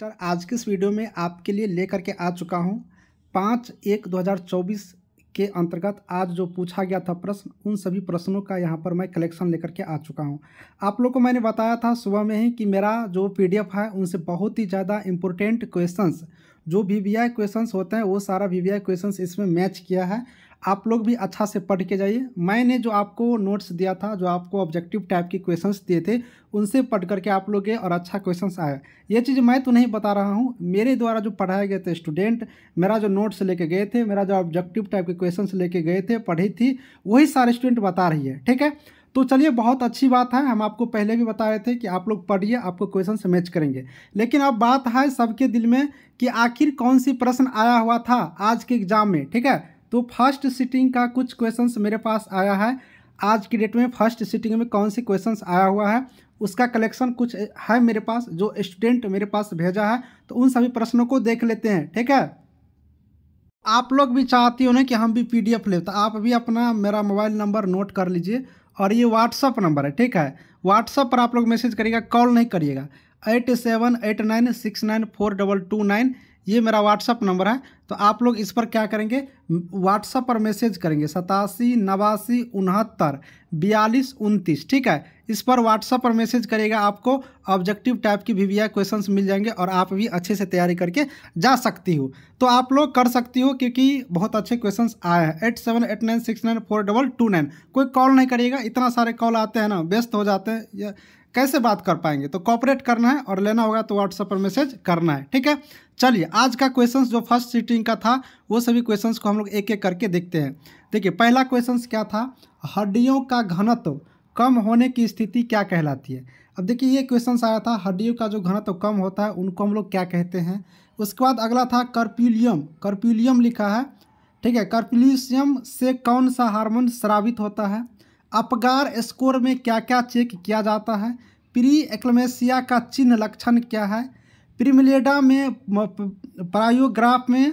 तर आज के इस वीडियो में आपके लिए लेकर के आ चुका हूँ पाँच एक 2024 के अंतर्गत आज जो पूछा गया था प्रश्न उन सभी प्रश्नों का यहाँ पर मैं कलेक्शन लेकर के आ चुका हूँ आप लोग को मैंने बताया था सुबह में ही कि मेरा जो पीडीएफ है उनसे बहुत ही ज़्यादा इम्पोर्टेंट क्वेश्चंस जो वी वी आई क्वेश्चन होते हैं वो सारा वी वी आई क्वेश्चन इसमें मैच किया है आप लोग भी अच्छा से पढ़ के जाइए मैंने जो आपको नोट्स दिया था जो आपको ऑब्जेक्टिव टाइप के क्वेश्चंस दिए थे उनसे पढ़ करके आप लोग गए और अच्छा क्वेश्चंस आए ये चीज़ मैं तो नहीं बता रहा हूँ मेरे द्वारा जो पढ़ाए गए थे स्टूडेंट मेरा जो नोट्स लेके गए थे मेरा जो ऑब्जेक्टिव टाइप के क्वेश्चन लेके गए थे पढ़ी थी वही सारे स्टूडेंट बता रही है ठीक है तो चलिए बहुत अच्छी बात है हम आपको पहले भी बता रहे थे कि आप लोग पढ़िए आपको क्वेश्चन से मैच करेंगे लेकिन अब बात है सबके दिल में कि आखिर कौन सी प्रश्न आया हुआ था आज के एग्जाम में ठीक है तो फर्स्ट सिटिंग का कुछ क्वेश्चन मेरे पास आया है आज की डेट में फर्स्ट सिटिंग में कौन से क्वेश्चन आया हुआ है उसका कलेक्शन कुछ है मेरे पास जो स्टूडेंट मेरे पास भेजा है तो उन सभी प्रश्नों को देख लेते हैं ठीक है आप लोग भी चाहते हो ना कि हम भी पीडीएफ ले तो आप भी अपना मेरा मोबाइल नंबर नोट कर लीजिए और ये व्हाट्सअप नंबर है ठीक है व्हाट्सअप पर आप लोग मैसेज करिएगा कॉल नहीं करिएगा eight seven eight nine six nine four double two nine ये मेरा व्हाट्सअप नंबर है तो आप लोग इस पर क्या करेंगे व्हाट्सअप पर मैसेज करेंगे सतासी नवासी उनहत्तर बयालीस उनतीस ठीक है इस पर व्हाट्सअप पर मैसेज करिएगा आपको ऑब्जेक्टिव टाइप की वी क्वेश्चंस मिल जाएंगे और आप भी अच्छे से तैयारी करके जा सकती हो तो आप लोग कर सकती हो क्योंकि बहुत अच्छे क्वेश्चंस आए हैं eight seven eight nine six nine four double two nine कोई कॉल नहीं करिएगा इतना सारे कॉल आते हैं ना व्यस्त हो जाते हैं या कैसे बात कर पाएंगे तो कॉपरेट करना है और लेना होगा तो व्हाट्सएप पर मैसेज करना है ठीक है चलिए आज का क्वेश्चन जो फर्स्ट सिटी इंजीनियरिंग का था वो सभी क्वेश्चंस को हम लोग एक एक करके देखते हैं देखिए पहला क्वेश्चंस क्या था हड्डियों का घनत्व कम होने की स्थिति क्या कहलाती है अब देखिए ये क्वेश्चन आया था हड्डियों का जो घनत्व कम होता है उनको हम लोग क्या कहते हैं उसके बाद अगला था कर्प्यूलियम कर्प्यूलियम लिखा है ठीक है कर्प्यूलियम से कौन सा हार्मोन श्रावित होता है अपगार स्कोर में क्या क्या चेक किया जाता है प्री एक्लमेसिया का चिन्ह लक्षण क्या है प्रीमिलेडा में प्रायोग्राफ में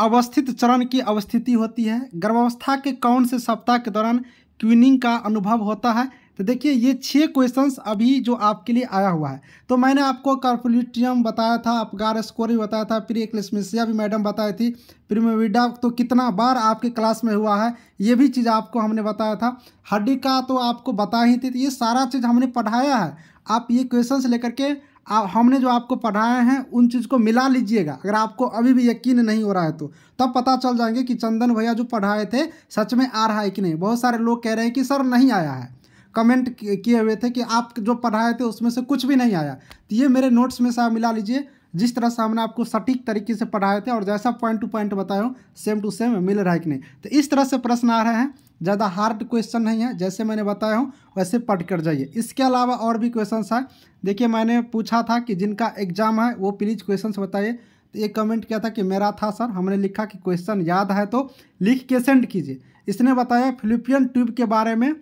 अवस्थित चरण की अवस्थिति होती है गर्भावस्था के कौन से सप्ताह के दौरान क्वीनिंग का अनुभव होता है तो देखिए ये छः क्वेश्चंस अभी जो आपके लिए आया हुआ है तो मैंने आपको कार्पोलिट्रियम बताया था अपगार स्कोर भी बताया था प्री एक्लिसमिसिया भी मैडम बताई थी प्रीमोविडा तो कितना बार आपके क्लास में हुआ है ये भी चीज़ आपको हमने बताया था हड्डी का तो आपको बता ही थी तो ये सारा चीज़ हमने पढ़ाया है आप ये क्वेश्चंस लेकर के आप हमने जो आपको पढ़ाए हैं उन चीज़ को मिला लीजिएगा अगर आपको अभी भी यकीन नहीं हो रहा है तो तब पता चल जाएंगे कि चंदन भैया जो पढ़ाए थे सच में आ रहा है कि नहीं बहुत सारे लोग कह रहे हैं कि सर नहीं आया है कमेंट किए हुए थे कि आप जो पढ़ाए थे उसमें से कुछ भी नहीं आया तो ये मेरे नोट्स में से आप मिला लीजिए जिस तरह से हमने आपको सटीक तरीके से पढ़ाए थे और जैसा पॉइंट टू पॉइंट बताया हूँ सेम टू सेम मिल रहा है कि नहीं तो इस तरह से प्रश्न आ रहे हैं ज़्यादा हार्ड क्वेश्चन नहीं है जैसे मैंने बताया हूँ वैसे पढ़ कर जाइए इसके अलावा और भी क्वेश्चन है देखिए मैंने पूछा था कि जिनका एग्जाम है वो प्लीज़ क्वेश्चन बताइए तो ये कमेंट किया था कि मेरा था सर हमने लिखा कि क्वेश्चन याद है तो लिख के सेंड कीजिए इसने बताया फिलिपियन ट्यूब के बारे में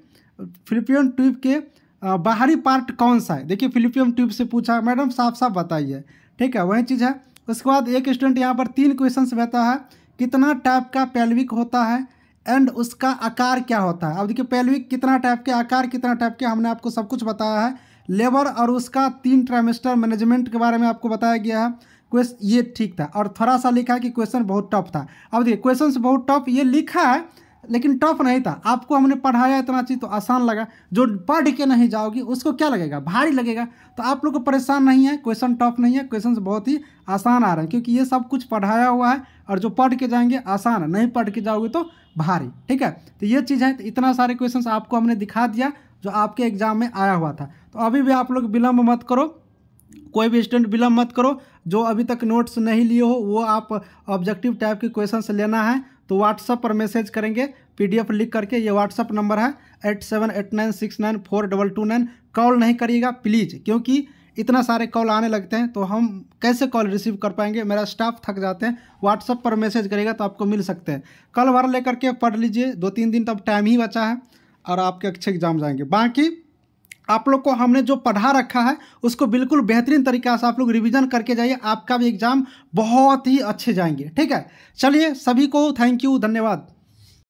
फिलिपियन ट्यूब के बाहरी पार्ट कौन सा है देखिए फिलिपियम ट्यूब से पूछा मैडम साफ साफ बताइए ठीक है वही चीज़ है उसके बाद एक स्टूडेंट यहाँ पर तीन क्वेश्चन बहता है कितना टाइप का पैल्विक होता है एंड उसका आकार क्या होता है अब देखिए पैल्विक कितना टाइप के आकार कितना टाइप के हमने आपको सब कुछ बताया है लेबर और उसका तीन ट्राइमेस्टर मैनेजमेंट के बारे में आपको बताया गया है क्वेश्चन ये ठीक था और थोड़ा सा लिखा है कि क्वेश्चन बहुत टफ था अब देखिए क्वेश्चन बहुत टफ ये लिखा है लेकिन टफ नहीं था आपको हमने पढ़ाया इतना चीज़ तो आसान लगा जो पढ़ के नहीं जाओगी उसको क्या लगेगा भारी लगेगा तो आप लोग को परेशान नहीं है क्वेश्चन टफ नहीं है क्वेश्चन बहुत ही आसान आ रहे हैं क्योंकि ये सब कुछ पढ़ाया हुआ है और जो पढ़ के जाएंगे आसान है नहीं पढ़ के जाओगे तो भारी ठीक है तो ये चीज़ है तो इतना सारे क्वेश्चन आपको हमने दिखा दिया जो आपके एग्जाम में आया हुआ था तो अभी भी आप लोग विलम्ब मत करो कोई भी स्टूडेंट विलम्ब मत करो जो अभी तक नोट्स नहीं लिए हो वो आप ऑब्जेक्टिव टाइप के क्वेश्चन लेना है तो व्हाट्सअप पर मैसेज करेंगे पीडीएफ लिख करके ये व्हाट्सअप नंबर है eight seven eight nine six nine four double two nine call नहीं करिएगा प्लीज़ क्योंकि इतना सारे कॉल आने लगते हैं तो हम कैसे कॉल रिसीव कर पाएंगे मेरा स्टाफ थक जाते हैं व्हाट्सअप पर मैसेज करेगा तो आपको मिल सकते हैं कल भर लेकर के पढ़ लीजिए दो तीन दिन तब टाइम ही बचा है और आपके अच्छे एग्जाम जाएंगे बाकी आप लोग को हमने जो पढ़ा रखा है उसको बिल्कुल बेहतरीन तरीका से आप लोग रिवीजन करके जाइए आपका भी एग्ज़ाम बहुत ही अच्छे जाएंगे ठीक है चलिए सभी को थैंक यू धन्यवाद